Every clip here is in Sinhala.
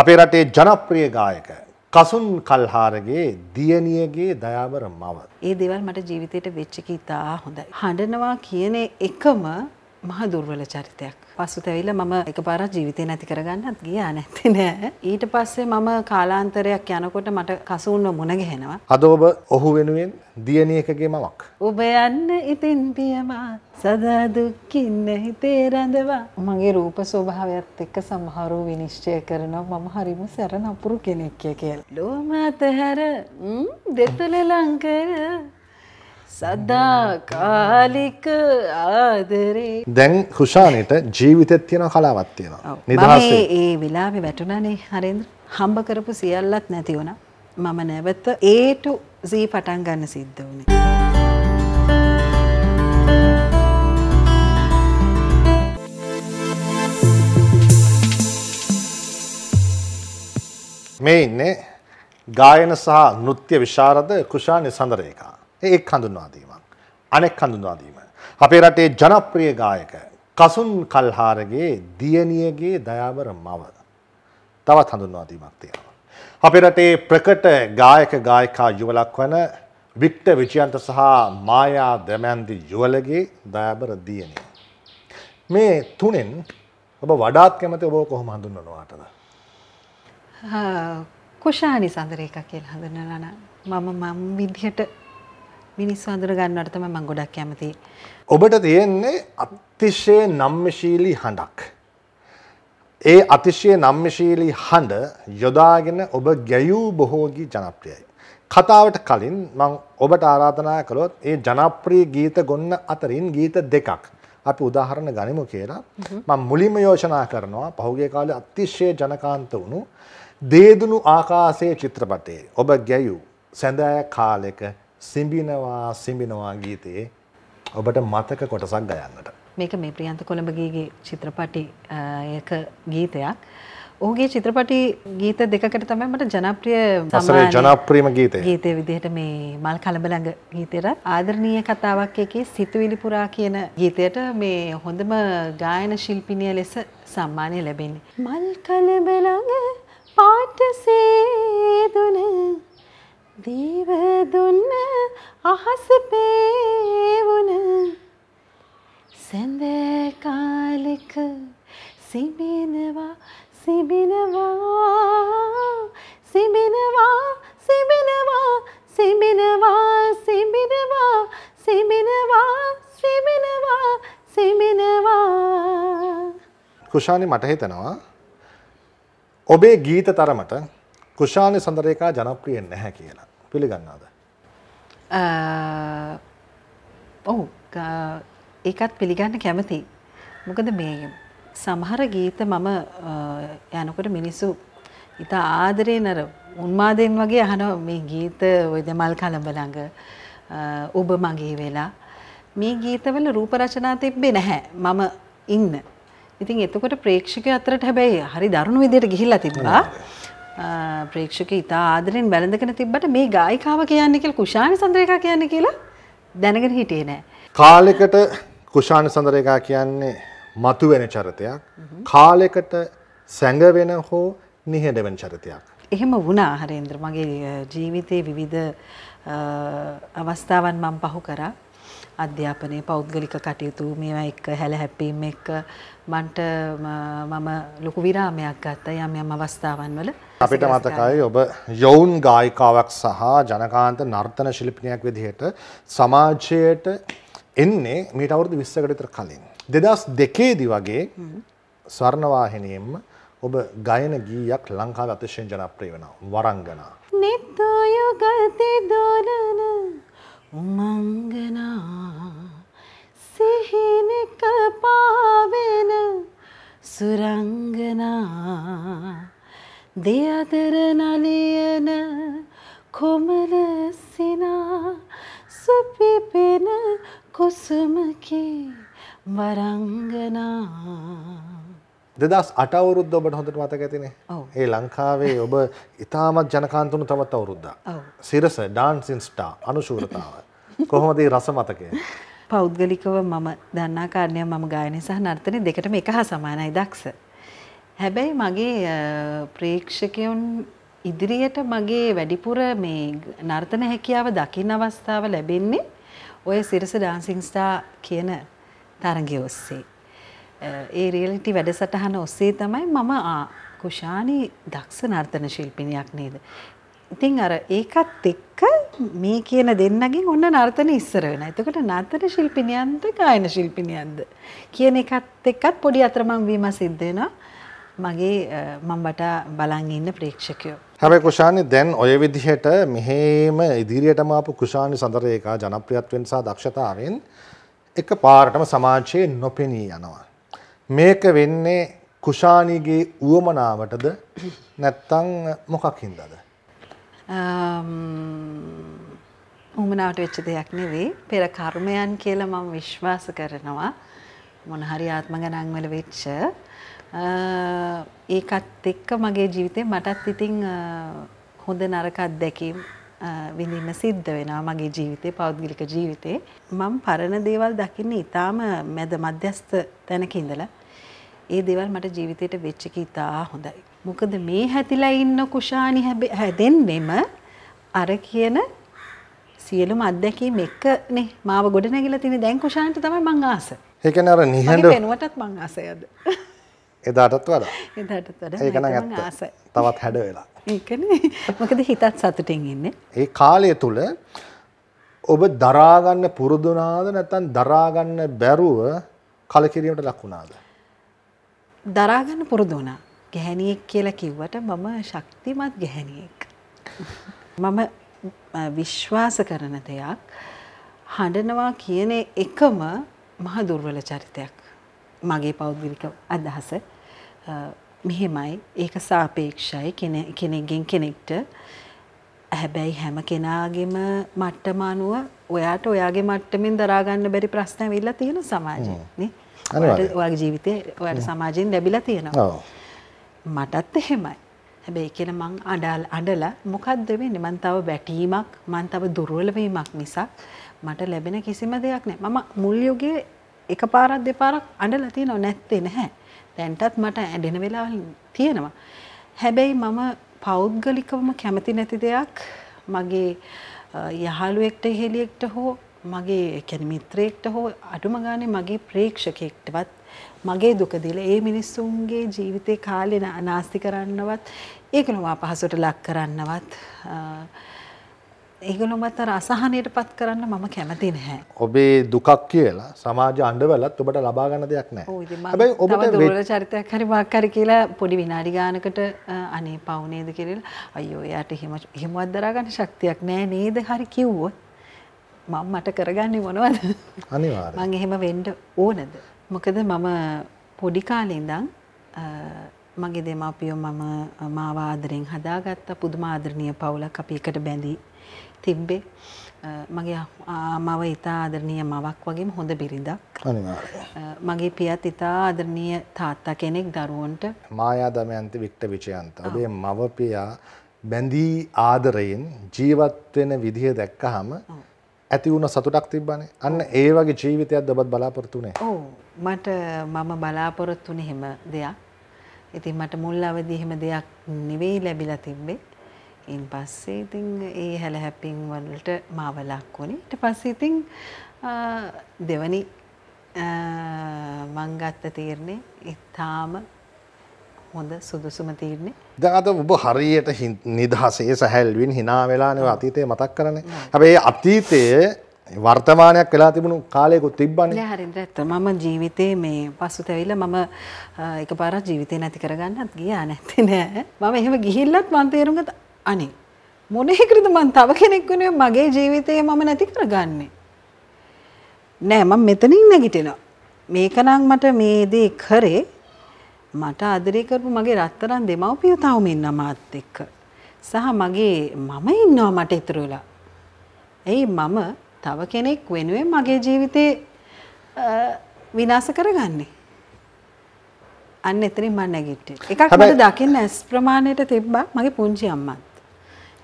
අපේ රටේ ජනප්‍රිය ගායක කසුන් කල්හාරගේ දියණියගේ දයාවර මව. ඒ දේවල් මට ජීවිතේට වෙච්ච එක ඉතා හොඳයි. හඬනවා කියන එකම මහ දුර්වල චරිතයක්. පසුත ඇවිල්ලා මම එකපාරක් ජීවිතේ නැති කරගන්නත් ගියා නැත්තේ නෑ. ඊට පස්සේ මම කාලාන්තරයක් යනකොට මට කසූන්ව මුණ ගැහෙනවා. අද ඔබ ඔහු වෙනුවෙන් දියණියකගේ මමක්. ඔබ යන්න ඉතින් පියමා සදා දුක්කින්න හිතේ රැඳවා. මගේ රූප ස්වභාවයත් එක්ක සමහරව විනිශ්චය කරනවා මම හරිම සැර නපුරු කෙනෙක් කියලා. ලෝම අතහැර දෙතල ලං කර සදාකාලික ආදරේ දැන් හුෂානයට ජීවිතෙත් තියෙන කලාවක් තියෙනවා නිදහසේ ඒ වෙලාවේ වැටුණානේ හරේන්ද්‍ර හම්බ කරපු සියල්ලත් නැති වුණා මම නැවත A to Z පටන් ගන්න සිද්ධ වුණේ මේ ඉන්නේ ගායන සහ නෘත්‍ය විශාරද කුෂානි සඳරේකා එක් හඳුන්වාදීමක් අනෙක් හඳුන්වාදීම. අපේ රටේ ජනප්‍රිය ගායක කසුන් කල්හාරගේ දියණියගේ දයාවර මව තවත් හඳුන්වාදීමක් තියෙනවා. අපේ රටේ ප්‍රකට ගායක ගායිකා යුවලක් වන වික්ට විජයන්ත සහ මායා දමයන්දි යුවලගේ දයාබර දියණිය. මේ තුනෙන් ඔබ වඩාත් කැමති ඔබ කොහොම හඳුන්වනවාටද? කුෂානි සඳරේක කියලා හඳුන්වනවා නම් මම මම් විදිහට මිනිස් අඳුර ගන්නට තම මං ගොඩක් කැමති. ඔබට තියෙන්නේ අතිශය නම්මශීලී හඬක්. ඒ අතිශය නම්මශීලී හඬ යොදාගෙන ඔබ ගැයූ බොහෝගී ජනප්‍රියයි. කතාවට කලින් මං ඔබට ආරාධනා කළොත් ඒ ජනප්‍රී ගීත ගොන්න අතරින් ගීත දෙකක්. අපි උදාහරණ ගනිමු කියලා මං මුලිම යෝජනා කරනවා පහුගේ කාලේ අතිශය ජනකාන්ත වුණු දේදුණු ආකාසයේ චිත්‍රපටයේ ඔබ ගැයූ සැඳෑ කාලෙක සිඹිනවා සිඹිනවා ගීතයේ ඔබට මතක කොටසක් ගයන්නට. මේක මේ ප්‍රියන්ත කොළඹගේගේ චිත්‍රපටි ගීතයක්. ඔහුගේ චිත්‍රපටි ගීත දෙකකට තමයි මට ජනප්‍රිය සමරේ ජනප්‍රියම ගීතය. ගීතේ විදිහට මේ මල් කලබලඟ ගීතේට ආදරණීය කතාවක් එකේ සිතුවිලි පුරා කියන ගීතයට මේ හොඳම ගායන ශිල්පිනිය ලෙස සම්මානය ලැබෙන්නේ. මල් කලබලඟ පාටසේ දුන දීව දුන්න අහස පේවුන සැඳ කාලෙක සිබිනවා සිබිනවා සිබිනවා සිබිනවා සිබිනවා සිබිනවා සිබිනවා සිබිනවා සිබිනවා කුෂානි මට හිතනවා ඔබේ ගීත තරමට කුෂාණය සඳරේකා ජනප්‍රියෙන් නැහැ කියලා පිළිගන්නාද. ඔවු ඒකත් පිළිගන්න කැමති. මොකද මේ සමහර ගීත මම යනකොට මිනිස්සු ඉතා ආදරය නර උන්මාදයෙන් වගේ අහන මේ ගීත ඔය දෙමල් කළඹළඟ ඔබ මගේ වෙලා මේ ගීතවල රූපරචනා තිබ්බේ නැහැ මම ඉන්න. ඉතින් එතකොට ප්‍රේක්ෂක අතරට හැබැයි හරි දරුණු විදියට ගිහිල්ලා තිබ්බා. ප්‍රේක්ෂක ඉතා ආදරෙන් බැලඳගෙන තිබට මේ ගායිකාව කියන්න කියල කුෂාණ සඳරයකා කියන්න කියලා දැනගෙන හිටියේ නෑ. කාලෙකට කුෂාණ සඳරයකා කියන්නේ මතු වෙන චරතයක් කාලෙකට සැඟවෙන හෝ නිහඬවෙන චරිතයක්. එහෙම වුණා හරේන්ද්‍ර මගේ ජීවිතයේ විවිධ අවස්ථාවන් මම පහු කරා අධ්‍යාපනය පෞද්ගලික කටයුතු මේවා එක්ක හැල හැපීම් එක්ක මන්ට මම ලොකු විරාමයක් ගත්ත යම් යම් අවස්ථාවන් වල අපිට මතකයි ඔබ යොවුන් ගායිකාවක් සහ ජනකාන්ත නර්තන ශිල්පිනයක් විදිහට සමාජයට එන්නේ මීට අවුරුදු 20කට විතර කලින් 2002 වගේ ස්වර්ණවාහිනියෙන්ම ඔබ ගයන ගීයක් ලංකාවේ අතිශයින් ජනප්‍රිය වෙනවා වරංගනා නිත්‍ය යුගති දොරන මංගනා සිහිනක පාවෙන සුරංගනා දෙයතර නලියන කොමල සිනා සුපිපෙන කුසුමකි වරංගනා දෙදස් අටවුරුද්ද ඔබට හොඳට මතක ඇතිනේ ඒ ලංකාවේ ඔබ ඉතාමත් ජනකාන්තුණු තවත් අවුරුද්දා සිරස ඩාන්සින් ස්ටා අනුශූරතාව කොහොමද රස මතකය පෞද්ගලිකව මම දන්නා කාරණය මම ගායනය සහ නර්තනය දෙකටම එක හා සමානයි දක්ෂ හැබැයි මගේ ප්‍රේක්ෂකයුන් ඉදිරියට මගේ වැඩිපුර මේ නර්තන හැකියාව දකින්න අවස්ථාව ලැබෙන්නේ ඔය සිරස ඩාන්සිං ස්ටා කියන තරගය ඔස්සේ ඒ රියලිටි වැඩසටහන ඔස්සේ තමයි මම කුෂානී දක්ෂ නර්තන ශිල්පිනියක් නේද. ඉතින් අර ඒකත් එක්ක මේ කියන දෙන්නගෙන් ඔන්න නර්තන ඉස්සර වෙන. එතකොට නර්තන ශිල්පිනියන්ද ගායන ශිල්පිනියන්ද කියන එකත් එක්කත් පොඩි අතරමං වීම සිද්ධ වෙනවා. මගේ මම බට බලන් ඉන්න ප්‍රේක්ෂකයෝ. හැබැයි කුෂානි දැන් ඔය විදිහට මෙහෙම ඉදිරියටම ආපු කුෂානි සඳරේකා ජනප්‍රියත්වෙන් සහ දක්ෂතාවෙන් එකපාරටම සමාජයේ නොපෙනී යනවා. මේක වෙන්නේ කුෂාණීගේ ඌවමනාවටද නැත්තම් මොකක් හින්දාද? උමනාවට වෙච්ච දෙයක් නෙවෙයි පෙර කර්මයන් කියලා මම විශ්වාස කරනවා මොන හරි ආත්ම ගණන් වල වෙච්ච ඒකත් එක්ක මගේ ජීවිතේ මටත් ඉතින් හොඳ නරක අත්දැකීම් විඳින්න සිද්ධ වෙනවා මගේ ජීවිතේ පෞද්ගලික ජීවිතේ මම පරණ දේවල් දකින්නේ ඊටාම මැද මැදිස්ත තැනක ඉඳලා ඒ දේවල් මට ජීවිතයට වෙච්ච එක ඉතා හොඳයි. මොකද මේ හැතිලා ඉන්න කුෂානි හැදෙන්නෙම අර කියන සියලුම අත්දැකීම් එක්කනේ මාව ගොඩ නැගිලා තියෙන දැන් කුෂාන්ට තමයි මං ආස. ඒ කියන්නේ අර නිහඬ වෙනුවටත් මං ආසයද. එදාටත් වඩා. එදාටත් වඩා. ඒක නම් ඇත්ත. ආසයි. තවත් හැඩ වෙලා. ඒකනේ. මොකද හිතත් සතුටින් ඉන්නේ. ඒ කාලය තුල ඔබ දරාගන්න පුරුදුනාද නැතන් දරාගන්න බැරුව කලකිරීමට ලක්වුණාද. දරාගන්න පුරුදු වුණා. ගැහැණියෙක් කියලා කිව්වට මම ශක්තිමත් ගැහැණියෙක්. මම විශ්වාස කරන දෙයක් හඬනවා කියන එකම මහ දුර්වල චරිතයක්. මගේ පෞද්ගලික අදහස මෙහෙමයි ඒක සාපේක්ෂයි කෙනෙක්ගෙන් කෙනෙක්ට හැබැයි හැම කෙනාගෙම මට්ටම අනුව ඔයාට ඔයාගේ මට්ටමින් දරාගන්න බැරි ප්‍රශ්න ඇවිල්ලා තියෙන සමාජයේ නේ ඔයාගේ ජීවිතේ ඔයාට සමාජයෙන් ලැබිලා තියෙනවා. මටත් එහෙමයි. හැබැයි කියලා මං අඩල් අඩලා මොකද්ද වෙන්නේ? මං තව වැටීමක්, මං තව දුර්වල වීමක් මිසක් මට ලැබෙන කිසිම දෙයක් නෑ. මම මුල් යුගයේ එකපාරක් දෙපාරක් අඩලා තියෙනව නැත්තේ නැහැ. දැන්ටත් මට ඇඬෙන වෙලාවල් තියෙනවා. හැබැයි මම පෞද්ගලිකවම කැමති නැති දෙයක් මගේ යහළුවෙක්ට හෙළියෙක්ට හෝ මගේ කැන මිත්‍රයෙක්ට හෝ අඩුම ගානේ මගේ ප්‍රේක්ෂකෙක්ටවත් මගේ දුකදිල ඒ මිනිස්සුන්ගේ ජීවිතය කාලෙන අනාස්ති කරන්නවත් ඒකනවා පහසුට ලක් කරන්නවත් ඒගොලොමත් අර අසහනයට පත් කරන්න මම කැමති නැහැ. ඔබේ දුකක් කියලා සමාජ අන්ඩවලත් ඔබට ලබා ගන්න දෙයක් නෑ ඔබ දුර චරිතයක් හරි වාක්කර කියලා පොඩි විනාඩි ගානකට අනේ පවුනේද කෙරෙල් අයෝ එයාට එහෙමත් දරාගන්න ශක්තියක් නෑ නේද හරි කිව්වොත් මම මට කරගන්නේ මොනවද මං එහෙම වෙන්ඩ ඕනද. මොකද මම පොඩිකාලෙන්දං මගේ දෙමාපියෝ මම මාවාදරෙන් හදාගත්ත පුදුමාදරණය පවුලක් අපි එකට බැඳී තිබ්බේ. මගේ මව ඉතා ආදරණය මවක් වගේ හොඳ බිරිඳක් මගේ පියත් ඉතා ආදරණය තාත්තා කෙනෙක් දරුවන්ට මායාදමයන්ත වික්ට විචයන්ත ඔබේ මවපියා බැඳී ආදරයෙන් ජීවත්වෙන විදිහ දැක්ක හම ඇති වුණ සතුටක් තිබ්බනේ අන්න ඒ වගේ ජීවිතයක් දබත් බලාපොරොත්තුනේ ඕ මට මම බලාපොරොත්තුනේ හෙම දෙයක් ඉතින් මට මුල් අවදී හෙම දෙයක් නෙවෙයි ලැබිලා තිබ්බේ ඉන් පස්සේ ඉතින් ඒ හැලහැප්පීම් වලට මාව ලක් වුණේ ඊට පස්සේ ඉතින් දෙවනි මං ගත්ත තීරණේ ඊටාම හොඳ සුදුසුම තීරණේ. දැන් අද ඔබ හරියට නිදහසේ සැහැල්ලුවෙන් hina වෙලානේ අතීතේ මතක් කරන්නේ. හැබැයි අතීතයේ වර්තමානයක් වෙලා තිබුණු කාලයකුත් තිබ්බන්නේ. නෑ හරියට ඇත්ත. මම ජීවිතේ මේ පසුතැවිලා මම එකපාරක් ජීවිතේ නැති කරගන්නත් ගියා නැත්තේ නෑ. මම එහෙම ගිහිල්ලත් මම තේරුම් ගත්තා අනේ මොනෙහිකටද මම තව කෙනෙක් වෙනුවෙන් මගේ ජීවිතේ මම නැති කරගන්නේ. නෑ මම මෙතනින් නැගිටිනවා. මේකනම් මට මේ දේ කරේ මට ආදරය කරපු මගේ රත්තරන් දෙමව්පියෝ තවම ඉන්නවා මාත් එක්ක. සහ මගේ මම ඉන්නවා මට ඉතුරු වෙලා. එයි මම තව කෙනෙක් වෙනුවෙන් මගේ ජීවිතේ විනාශ කරගන්නේ. අන්න එතනින් මම නැගිට්ටේ. එකක් මට දකින්න ඇස් ප්‍රමාණයට තිබ්බා මගේ පුංචි අම්මත්.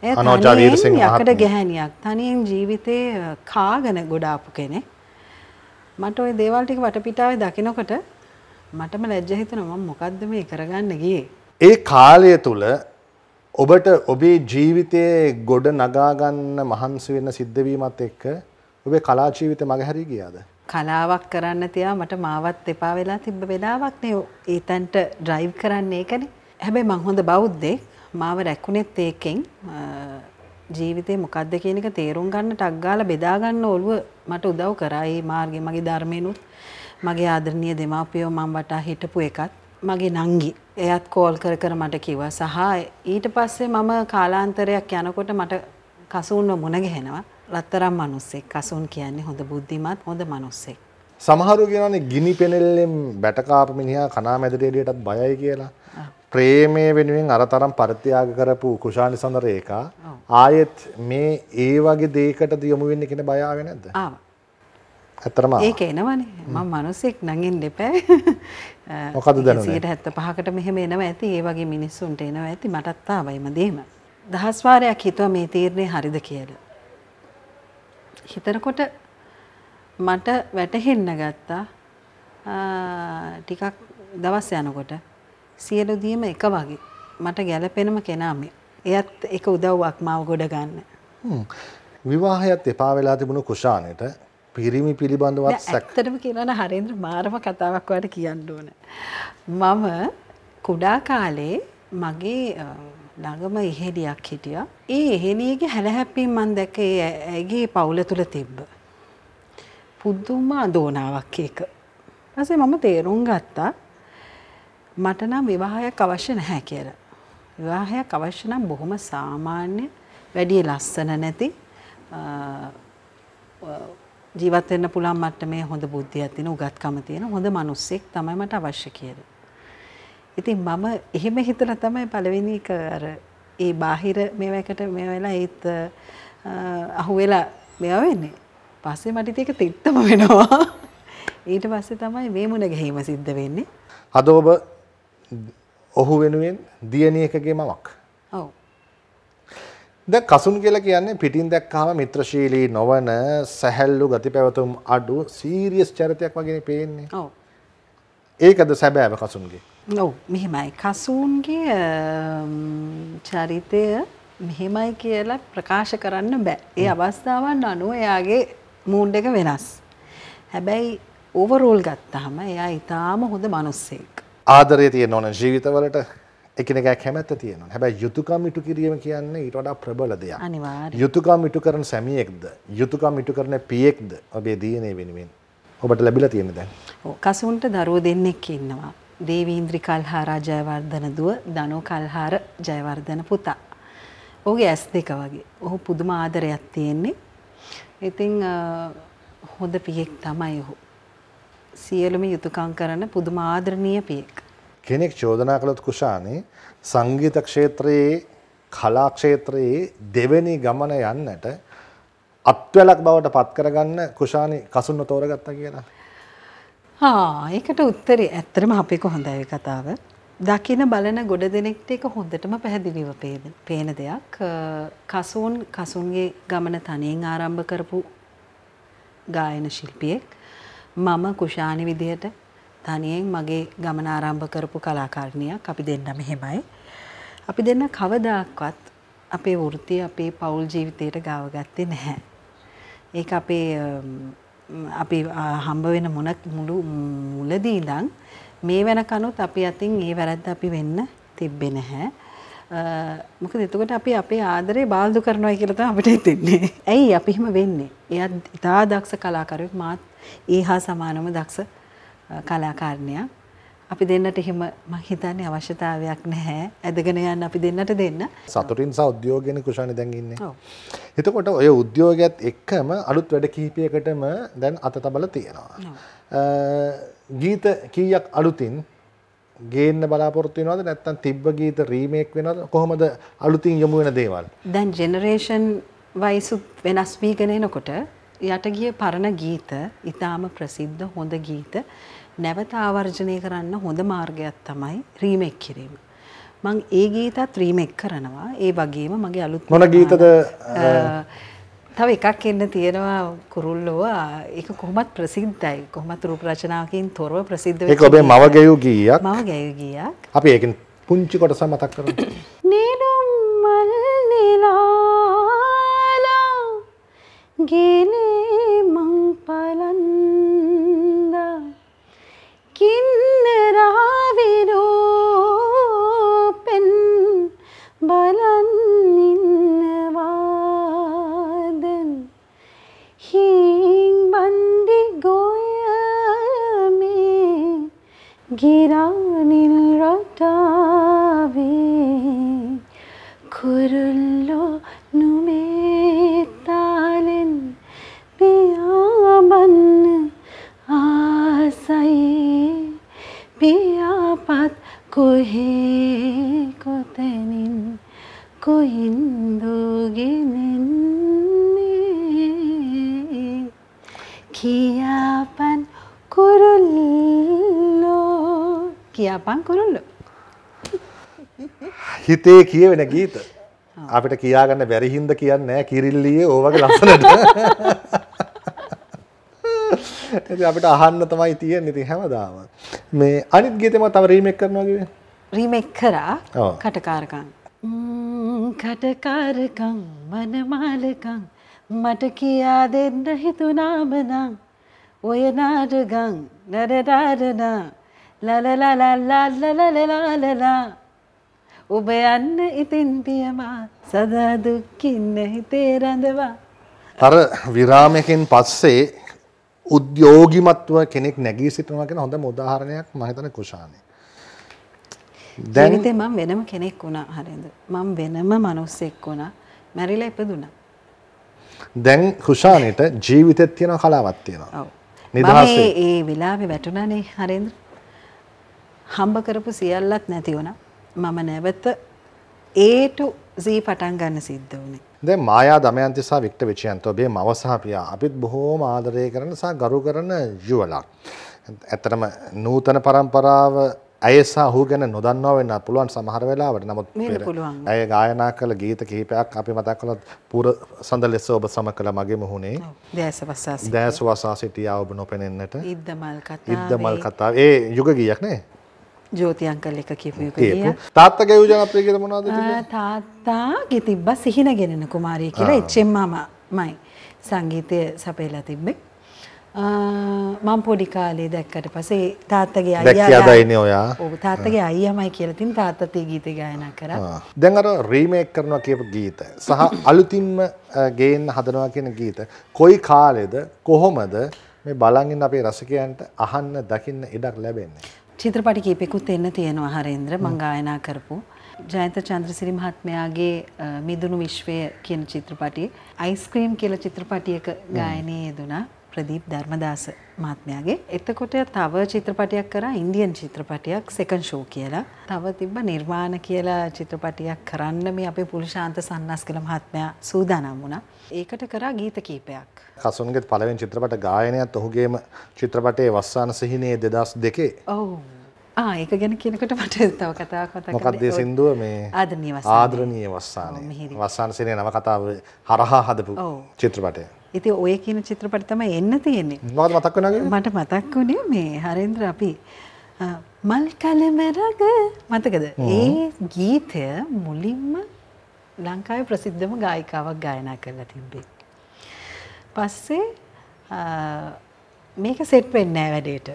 එයා යකඩ ගැහණියක්. තනියෙන් ජීවිතේ කාගෙන ගොඩාපු කෙනෙක්. මට ওই දේවල් ටික වටපිටාවේ දකිනකොට මටම ලැජ්ජ හිතෙනවා මම මොකද්ද මේ කරගන්න ගියේ. ඒ කාලය තුල ඔබට ඔබේ ජීවිතයේ ගොඩ නගා ගන්න මහන්සි වෙන්න සිද්ධ වීමත් එක්ක ඔබේ කලා ජීවිතය මගහැරී ගියාද? කලාවක් කරන්න තියා මට මාවත් එපා වෙලා තිබ්බ වෙලාවක් නේ ඒතන්ට ඩ්‍රයිව් කරන්න ඒකනේ. හැබැයි මං හොඳ බෞද්ධෙක්. මාව රැකුණෙත් ඒකෙන් ජීවිතේ මොකක්ද කියන එක තේරුම් ගන්න ටක් ගාලා බෙදා ගන්න ඔළුව මට උදව් කරා. ඒ මාර්ගය මගේ ධර්මෙනුත් මගේ ආදරණීය දෙමාපියෝ මම වටා හිටපු එකත් මගේ නංගි එයත් කෝල් කර කර මට කිව්වා සහ ඊට පස්සේ මම කාලාන්තරයක් යනකොට මට කසූන්ව මුණ ගැහෙනවා රත්තරම් මිනිස්සෙක් කසූන් කියන්නේ හොඳ බුද්ධිමත් හොඳ මිනිස්සෙක් සමහරු කියනනේ ගිනි පෙනෙල්ලෙන් බැටකාපු මිනිහා කණාමැදට එළියටත් බයයි කියලා. ප්‍රේමයේ වෙනුවෙන් අරතරම් පරිත්‍යාග කරපු කුෂානි සඳරේකා ආයෙත් මේ ඒ වගේ දෙයකට යොමු වෙන්න කියන බය ආවේ නැද්ද? ආවා. ඇතරම ඒක එනවනේ මම මිනිසෙක් නංගින් දෙපෑ මොකද දැනුනේ 75කට මෙහෙම එනවා ඇති ඒ වගේ මිනිස්සුන්ට එනවා ඇති මටත් ආවයි මදීම දහස් වාරයක් හිතුවා මේ තීරණේ හරිද කියලා හිතනකොට මට වැටහෙන්න ගත්තා ටිකක් දවස් යනකොට සියලු දියම එක වගේ මට ගැළපෙනම කෙනා මේ එයත් එක උදව්වක් මාව ගොඩ ගන්න විවාහයත් එපා වෙලා තිබුණු කුෂානෙට පිරිමි පිළිබඳවත් සැක්තරම කියනන හරේන්ද්‍ර මාරම කතාවක් වට කියන්න ඕන. මම කුඩා කාලේ මගේ ළඟම එහෙලියක් හිටිය. ඒ එහෙලියගේ හැලහැප්පීම් මන් දැක ඇගේ පවුල තුළ තිබ්බ. පුද්දුම අදෝනාවක් ඒක. ඇසේ මම තේරුම් ගත්තා මටනම් විවාහයක් අවශ්‍ය නැහැ කියර. විවාහයක් අවශ්‍ය නම් බොහොම සාමාන්‍ය වැඩිය ලස්සන නැති ජීවත් වෙන්න පුළුවන් මට්ටමේ හොඳ බුද්ධියක් තියෙන උගත්කම තියෙන හොඳ මිනිස්සෙක් තමයි මට අවශ්‍ය කියලා. ඉතින් මම එහෙම හිතලා තමයි පළවෙනි එක අර ඒ බාහිර මේවකට මේවලා ඒත් අහුවෙලා මේවා වෙන්නේ. පස්සේ මට ඉතින් ඒක තිත්තම වෙනවා. ඊට පස්සේ තමයි මේ මුණ ගැහිම සිද්ධ වෙන්නේ. අද ඔබ ඔහු වෙනුවෙන් දියණියකගේ මමක්. ඔව්. දැන් කසුන් කියලා කියන්නේ පිටින් දැක්කහම මිත්‍රශීලී නොවන සැහැල්ලු ගති පැවතුම් අඩු සීරියස් චරිතයක් වගේනේ පේන්නේ. ඔව්. ඒකද සැබෑව කසුන්ගේ. ඔව් මෙහෙමයි. කසුන්ගේ චරිතය මෙහෙමයි කියලා ප්‍රකාශ කරන්න බෑ. ඒ අවස්ථාවන් අනුව එයාගේ මූඩ් එක වෙනස්. හැබැයි ඕවරෝල් ගත්තහම එයා ඊටාම හොඳ මිනිස්සෙක්. ආදරය තියෙන ඕන ජීවිතවලට එකනගෑ කැමැත්ත තියෙන හැබැ යුතුකම් ඉටු කිරීම කියන්නේ ඊට වඩා ප්‍රබල දෙයක් යුතුකම් ඉටු කරන සැමියෙක්ද යුතුකම් ඉටු කරන පියෙක්ද ඔබේ දීනේ වෙනුවෙන් ඔබට ලැබිලා තියෙන දැන් කසුන්ට දරුව දෙන්නෙක් ඉන්නවා දේවීන්ද්‍රි කල්හාරා ජයවර්ධන දුව ධනෝ කල්හාර ජයවර්ධන පුතා ඔහුගේ ඇස් දෙක වගේ ඔහු පුදුම ආදරයක් තියෙන්නේ ඉතින් හොඳ පියෙක් තමයි ඔහු සියලුම යුතුකම් කරන පුදුම ආදරණීය පියෙක් කෙනෙක් චෝදනා කළොත් කුෂානේ සංගීත ක්ෂේත්‍රයේ කලා ක්ෂේත්‍රයේ දෙවෙනි ගමන යන්නට අත්වැලක් බවට පත් කරගන්න කුෂානේ කසුන්න තෝරගත්තා කියලා. හා ඒකට උත්තරේ ඇත්තටම අපේ කොහොඳයි කතාව. දකින බලන ගොඩ දෙනෙක්ට ඒක හොඳටම පැහැදිලිව පේන දෙයක්. කසූන් කසුන්ගේ ගමන තනියෙන් ආරම්භ කරපු ගායන ශිල්පියෙක්. මම කුෂානි විදියට තනියෙන් මගේ ගමන ආරම්භ කරපු කලාකාරණියක් අපි දෙන්න මෙහෙමයි. අපි දෙන්න කවදාක්වත් අපේ වෘතිය අපේ පවුල් ජීවිතයට ගාව ගත්තේ නැහැ. ඒක අපේ අපි හම්බ වෙන මොන මුළු මුලදී ඉඳන් මේ වෙනකනුත් අපි අතින් ඒ වැරද්ද අපි වෙන්න තිබ්බේ නැහැ. මොකද එතකොට අපි අපේ ආදරේ බාල්දු කරනවා කියලා තමයි අපිට හිතෙන්නේ. ඇයි අපි එහෙම වෙන්නේ? එයා ඉතා දක්ෂ කලාකරුවෙක් මාත් ඒ හා සමානම දක්ෂ කලාකාරණයක්. අපි දෙන්නට එහෙම මම හිතන්නේ අවශ්‍යතාවයක් නැහැ. ඇදගෙන යන්න අපි දෙන්නට දෙන්න. සතුටින් සහ උද්‍යෝගයෙන් කුෂානි දැන් ඉන්නේ. ඔව්. එතකොට ඔය උද්‍යෝගයත් එක්කම අලුත් වැඩ කිහිපයකටම දැන් අත තබලා තියෙනවා. ගීත කීයක් අලුතින් ගේන්න බලාපොරොත්තු වෙනවද නැත්නම් තිබ්බ ගීත රීමේක් වෙනවද කොහොමද අලුතින් යොමු වෙන දේවල්? දැන් ජෙනරේෂන් වයිසු වෙනස් වීගෙන එනකොට යට ගිය පරණ ගීත, ඊටාම ප්‍රසිද්ධ හොඳ ගීත නැවත ආවර්ජනය කරන්න හොඳ මාර්ගයක් තමයි රීමේක් කිරීම. මං ඒ ගීතත් රීමේක් කරනවා. ඒ වගේම මගේ අලුත් මොන ගීතද තව එකක් එන්න තියෙනවා කුරුල්ලෝ ඒක කොහොමත් ප්‍රසිද්ධයි. කොහොමත් රූප රචනාවකින් තොරව ප්‍රසිද්ධ වෙච්ච. ඒක ඔබේ මව ගැයූ ගීයක්. මව ගැයූ ගීයක්. අපි ඒකෙන් පුංචි කොටස මතක් කරමු. නීලම් මල් නිලාලා ගිනේ මං පලන්න කින්නරාවිරෝ පෙන් බලන්නින්නවාදන් හීන් බන්ඩි ගොයමේ ගිරානිල් රටාවේ කුරුල්ලෝ නුමේ ඇහේ කොතැනින් කොයින්දෝගෙනෙන්නේ කියාපන් කුරුල්ලෝ කියාපන් කුරුල්ලෝ හිතේ කියවෙන ගීත අපිට කියාගන්න බැරිහින්ද කියන්න කිරිල්ලියේ ඕවගේ ලස්සනට අපිට අහන්න තමයි තියෙන් ඉති හැමදාම මේ අනිත් ගීතම තව රීමෙක් කරනවාගේ රීමෙක් කරා කටකාරකං කටකාරකං මනමාලකං මට කියා දෙන්න හිතුනාමනං ඔය නාටගං නරඩාරනා ලලලලල්ලල්ලලලාලලා ඔබ යන්න ඉතින් පියමා සදා දුක්කින්න හිතේ රඳවා අර විරාමයකින් පස්සේ උද්‍යෝගිමත්ව කෙනෙක් නැගී සිටනවා කියෙන හොඳ මුදාහරණයක් මහිතන කුෂාණය ජීවිතේ මම වෙනම කෙනෙක් වුණා හරිද? මම වෙනම මිනිස්සෙක් වුණා. මැරිලා ඉපදුණා. දැන් කුෂානෙට ජීවිතෙත් තියෙන කලාවක් තියෙනවා. ඔව්. නිදහසේ. ඒ වෙලාවේ වැටුණානේ හරිද? හම්බ කරපු සියල්ලත් නැති වුණා. මම නැවත A to Z පටන් ගන්න සිද්ධ වුණේ. දැන් මායා දමයන්ති සහ වික්ට විචයන්ත ඔබේ මව සහ පියා අපිත් බොහෝම ආදරය කරන සහ ගරු කරන යුවලා. ඇත්තටම නූතන પરම්පරාව ඇය සහ ඔහු ගැන නොදන්නවා වෙන්න පුළුවන් සමහර වෙලාවට. නමුත් ඇය ගායනා කළ ගීත කිහිපයක් අපි මතක් කළොත් පුර සඳ ලෙස ඔබ සම කළ මගේ මුහුණේ දැස වසා සිටියා ඔබ නොපෙනෙන්නට ඉද්දමල් කතාව. ඉද්දමල් කතාව. ඒ යුග ගීයක් නේ? ජෝතියංකල් එක කියපු යුග ගීය. තාත්තගේ යෝජනාප්‍රිය ගීත මොනවද තිබුණේ? තාත්තාගේ තිබ්බා සිහින ගෙනෙන කුමාරිය කියලා එච්.එම්. මාමයි. සංගීතය සපයලා තිබ්බේ. මම පොඩි කාලේ දැක්කට පස්සේ තාත්තගේ අයියා දැක්කේ අදයිනේ ඔයා. ඔව් තාත්තගේ අයියාමයි කියලා තින් තාත්තා තේ ගීත ගායනා කරා. දැන් අර රීමේක් කරනවා කියපු ගීත සහ අලුතින්ම ගේන්න හදනවා කියන ගීත කොයි කාලෙද කොහොමද මේ බලන් ඉන්න අපේ රසිකයන්ට අහන්න දකින්න ඉඩක් ලැබෙන්නේ? චිත්‍රපටි කීපෙකුත් එන්න තියෙනවා හරේන්ද්‍ර මං ගායනා කරපු ජයන්ත චන්ද්‍රසිරි මහත්මයාගේ මිදුණු විශ්වය කියන චිත්‍රපටියේ අයිස්ක්‍රීම් කියලා චිත්‍රපටියක ගායනයේ යෙදුණා. ප්‍රදීප් ධර්මදාස මහත්මයාගේ. එතකොට තව චිත්‍රපටයක් කරා ඉන්දියන් චිත්‍රපටයක් සෙකන් ෂෝ කියලා. තව තිබ්බ නිර්වාණ කියලා චිත්‍රපටයක් කරන්න මේ අපේ පුලුශාන්ත සන්නස්කල මහත්මයා සූදානම් වුණා. ඒකට කරා ගීත කීපයක්. කසුන්ගේ පළවෙනි චිත්‍රපට ගායනයත් ඔහුගේම චිත්‍රපටයේ වස්සාන සිහිනේ 2002. ඔව්. ආ ඒක ගැන කියනකොට මට තව කතාවක් මතක් මොකක්ද ඒ සින්දුව මේ ආදරණීය වස්සානේ ආදරණීය වස්සානේ වස්සාන සිනේ නව කතාව හරහා හදපු චිත්‍රපටය ඉති ඔය කියන චිත්‍රපට තම එන්න තියෙන්නේ මතක් මට මතක් වුණේ මේ හරේන්ද්‍ර අපි මල් කලමැරග මතකද ඒ ගීතය මුලින්ම ලංකාව ප්‍රසිද්ධම ගායිකාවක් ගායනා කරලා තිබ්බේ. පස්සේ මේක සෙට් වෙන්නෑ වැඩේට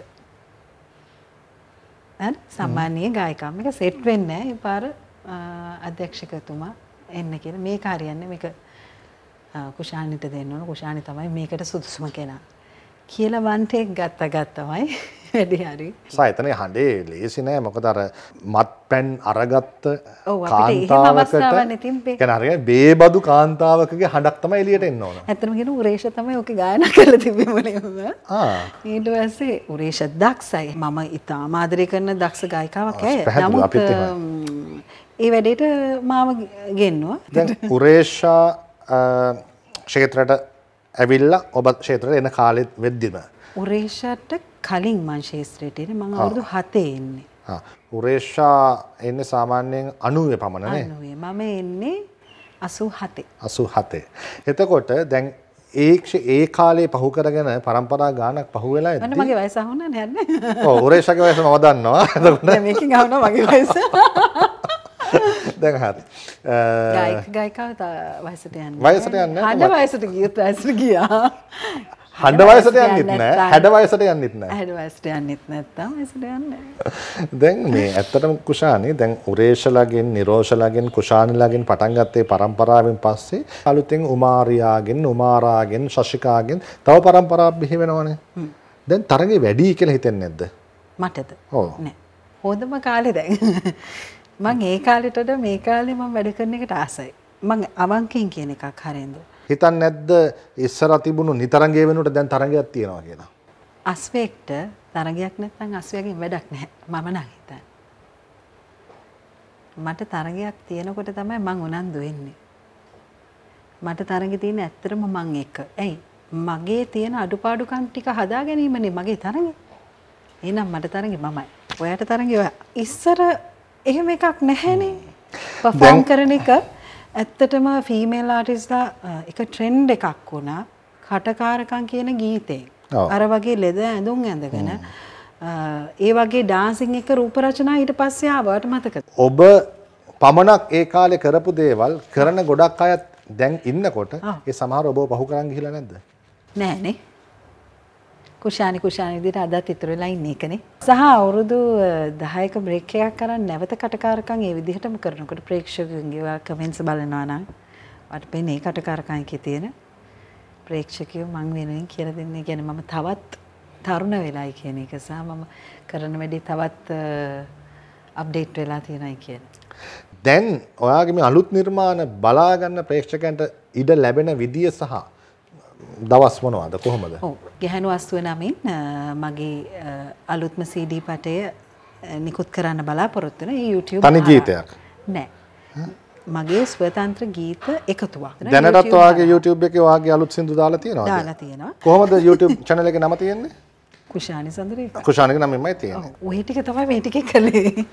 සම්මානයේ ගායකම් එක සෙට් වෙන්න පාර අධ්‍යක්ෂකතුමා එන්න කියෙන මේ කාරයන්න මේක කුෂානිට දෙන්න ඕන කුෂානි තමයි මේකට සුදුසුම කෙනා. කියලා වන්ටෙක් ගත්ත ගත්තමයි වැඩි හරි. සයතන හඬේ ලේසි නෑ මොකද අර මත් පැන් අරගත්ත කාන්තාවකට කනරය බේබදු කාන්තාවකගේ හඬක් තමයි එළියට එන්න ඕන. ඇත්තම කියන උරේෂ තමයි ඕකේ ගායනා කරලා තිබ්බේ මුලින්ම. ඊට පස්සේ උරේෂ දක්ෂයි. මම ඉතාම ආදරය කරන දක්ෂ ගායිකාවක් ඇය. නමුත් ඒ වැඩේට මාව ගෙන්නවා. දැන් උරේෂා ක්ෂේත්‍රයට ඇවිල්ල ඔබ ක්ෂේත්‍රයට එන කාලෙත් වෙද්දිම. උරේෂාට කලින් මං ශේත්‍රයටන මං අවුදු හතේ එන්නේ. උරේෂා එන්න සාමාන්‍යයෙන් අනුවේ පමණනේ මම එන්නේ අසු හතේ. අසු හතේ. එතකොට දැන් ඒක්ෂ ඒ කාලේ පහු කරගෙන පරම්පරා ගානක් පහු වෙලා ඇති. මගේ වයස අහුණා නෑ නේ. ඔව් උරේෂාගේ වයස මම දන්නවා. එතකොට මේකෙන් අහුණා මගේ වයස. දැන් හරි. ගායක ගායිකාව වයසට යන්නේ. වයසට යන්නේ නැහැ. හඬ වයසට ගියත් වයසට ගියා. හඬ වයසට යන්නෙත් නැහැ. හැඩ වයසට යන්නෙත් නැහැ. හැඩ වයසට යන්නෙත් නැත්තම් වයසට යන්නේ. දැන් මේ ඇත්තටම කුෂානේ දැන් උරේෂලාගෙන්, නිරෝෂලාගෙන්, කුෂානිලාගෙන් පටන් ගත්තේ પરම්පරාවෙන් පස්සේ අලුතෙන් උමාරියාගෙන්, උමාරාගෙන්, ශශිකාගෙන් තව પરම්පරාවක් බිහි වෙනවනේ. දැන් තරගේ වැඩි කියලා හිතෙන්නේ නැද්ද? මටද? ඔව්. නෑ. හොඳම කාලේ දැන්. මං ඒ කාලෙටට මේ කාලේ මම වැඩ කරන එකට ආසයි. මං අවංකෙන් කියන එකක් හරෙන්ද. හිතන් නැද්ද ඉස්සර තිබුණු නිතරගේ වෙනුවට දැන් තරගයක් තියෙනවා කියලා. අස්වේක්ට තරගයක් නැත්නම් අස්වැගෙන් වැඩක් නැහැ. මම නම් හිතන්නේ. මට තරගයක් තියෙනකොට තමයි මං උනන්දු වෙන්නේ. මට තරගෙ තියෙන ඇත්තටම මං එක. ඇයි? මගේ තියෙන අඩුපාඩුකම් ටික හදා ගැනීමනේ මගේ තරගෙ. එහෙනම් මට තරගෙ මමයි. ඔයාට තරගෙ ඔයා. ඉස්සර එහෙම එකක් නැහැනේ. පර්ෆෝම් කරන එක ඇත්තටම ෆීමේල් ආටිස්ලා එක ට්‍රෙන්ඩ් එකක් වුණා කටකාරකම් කියන ගීතේ. අර වගේ ලෙද ඇඳුම් ඇඳගෙන ඒ වගේ ඩාන්සින් එක රූප රචනා ඊට පස්සේ ආවට මතකද? ඔබ පමණක් ඒ කාලේ කරපු දේවල් කරන ගොඩක් අයත් දැන් ඉන්නකොට ඒ සමහර ඔබව පහු කරන් ගිහිලා නැද්ද? නෑනේ. කුෂානි කුෂානි විදිහට අදත් ඉතුරු වෙලා ඉන්නේ එකනේ. සහ අවුරුදු 10ක බ්‍රේක් එකක් අරන් නැවත කටකාරකම් ඒ විදිහටම කරනකොට ප්‍රේක්ෂකයන්ගේ කමෙන්ට්ස් බලනවා නම් මට පේන්නේ ඒ කටකාරකම් එකේ තියෙන ප්‍රේක්ෂකයෝ මං වෙනුවෙන් කියලා දෙන්නේ කියන්නේ මම තවත් තරුණ වෙලයි කියන එක සහ මම කරන වැඩි තවත් අප්ඩේට් වෙලා තියෙනයි කියන. දැන් ඔයාගේ මේ අලුත් නිර්මාණ බලාගන්න ප්‍රේක්ෂකයන්ට ඉඩ ලැබෙන විදිය සහ දවස් මොනවාද කොහොමද? ඔව්. ගැහණු 89න් මගේ අලුත්ම CD පටය නිකුත් කරන්න බලාපොරොත්තු වෙන YouTube තනි ගීතයක්. නෑ. මගේ ස්වතන්ත්‍ර ගීත එකතුවක්. දැනටත් ඔයාගේ YouTube එකේ ඔයාගේ අලුත් සින්දු දාලා තියෙනවද? දාලා තියෙනවා. කොහොමද YouTube channel එකේ නම තියෙන්නේ? කුෂානි සඳරේක. කුෂානික නමෙන්මයි තියෙන්නේ. ඔය ටික තමයි මේ ටිකේ කළේ.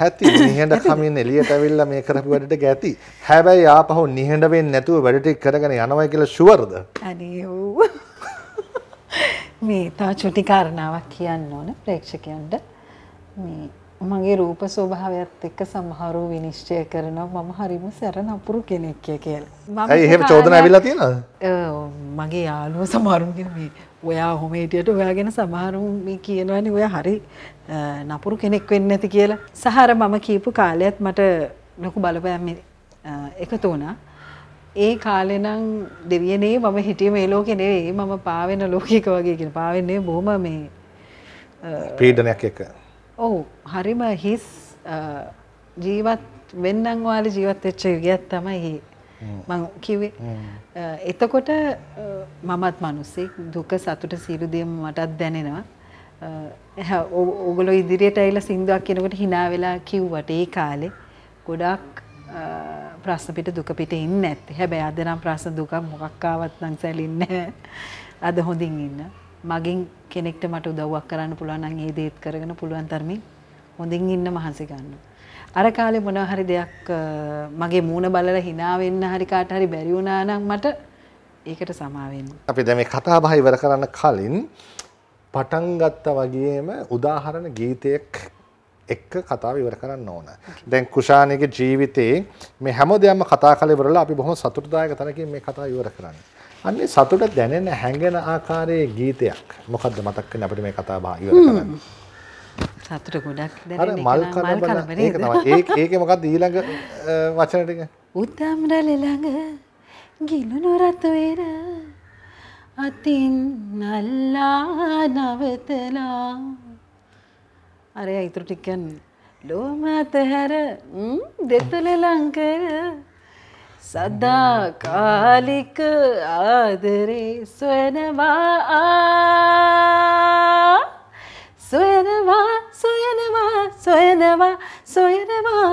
හැති නිහඬ කමින් එළියට ඇවිල්ලා මේ කරපු වැඩට ගැති. හැබැයි ආපහු නිහඬ වෙන්නේ නැතුව වැඩ ටික කරගෙන යනවා කියලා ෂුවර්ද? අනේ ඔව්. මේ තව චුටි කාරණාවක් කියන්න ඕන ප්‍රේක්ෂකයන්ට. මේ මගේ රූප ස්වභාවයත් එක්ක සමහරව විනිශ්චය කරනවා මම හරිම සැර නපුරු කෙනෙක්ය කියලා එහෙම චෝදන ඇවිල්ලා තියෙනද මගේ යාලුව සමහරුන්ගෙන මේ ඔයා හොම හිටියට ඔයාගෙන සමහරුම් මේ කියනවනි ඔය හරි නපුරු කෙනෙක් වෙන්න ඇති කියලා සහර මම කීපු කාලයත් මට ලොකු බලපෑම් එකතු වුණා ඒ කාලෙනම් දෙවියනේ මම හිටිය මේ ලෝකෙ නෙවෙයි මම පාවෙන ලෝකික වගේ කියන පාවෙන්නේ බොහොම මේ පීඩනයක් එක ඔවු හරිම හිස් ජීවත් වෙන්නංවාල ජීවත් එච්ච යුගත් තමයි මං කිවේ එතකොට මමත් මනුස්සෙක් දුක සතුට සීරුදියම මටත් දැනෙනවා ඔගොල ඉදිරියට ඇයිල සිින්දුවක් කියෙනකට හිනා වෙලා කිව්වට ඒ කාලෙ ගොඩක් ප්‍රශ්නපිට දුකපිට ඉන්න ඇත් හැබැ අදනම් ප්‍රශ්න දුකක් මොකක්කාවත් නං සැලින්න අද හොඳින් ඉන්න මගෙන් කෙනෙක්ට මට උදව්වක් කරන්න පුළුවන් නම් ඒ දේත් කරගෙන පුළුවන් තරමින් හොඳින් ඉන්න මහන්සි ගන්න. අර කාලේ මොනවා හරි දෙයක් මගේ මූණ බලලා hina වෙන්න හරි කාට හරි බැරි වුණා නම් මට ඒකට සමා වෙන්න. අපි දැන් මේ කතා බහ ඉවර කරන්න කලින් පටන් ගත්තා වගේම උදාහරණ ගීතයක් එක්ක කතාව ඉවර කරන්න ඕන. දැන් කුෂානගේ ජීවිතේ මේ හැම දෙයක්ම කතා කරලා ඉවරලා අපි බොහොම සතුටුදායක තැනකින් මේ කතාව ඉවර කරන්නේ. අන්නේ සතුට දැනෙන හැඟෙන ආකාරයේ ගීතයක්. මොකද්ද මතක් වෙන්නේ අපිට මේ කතා බහ ඉවර කරන්න. සතුට ගොඩක් දැනෙන මල් කලබල ඒක තමයි. ඒක ඒකේ මොකද්ද ඊළඟ වචන ටික? උද්දම්රල ළඟ ගිලුණු රතු වෙන අතින් අල්ලා නවතලා අරයා ඉතුරු ටික කියන්නේ ලෝම අතහැර දෙතල ලංකර සදාකාලික ආදරේ සොයනවා සොයනවා සොයනවා සොයනවා සොයනවා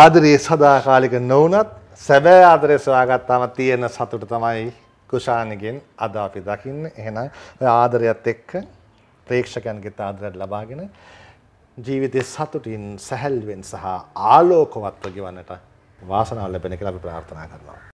ආදරේ සදාකාලික නොවනත් සැබෑ ආදරය සොයාගත්තාම තියෙන සතුට තමයි කුෂාණගෙන් අද අපි දකින්න. එහෙනම් ඔය ආදරයත් එක්ක ප්‍රේක්ෂකයන්ගේ ආදරය ලබාගෙන ජීවිතයේ සතුටින් සැහැල්ලුවෙන් සහ ආලෝකවත්ව ගෙවන්නට වාසනාව ලැබෙන කියලා අපි ප්‍රාර්ථනා කරනවා.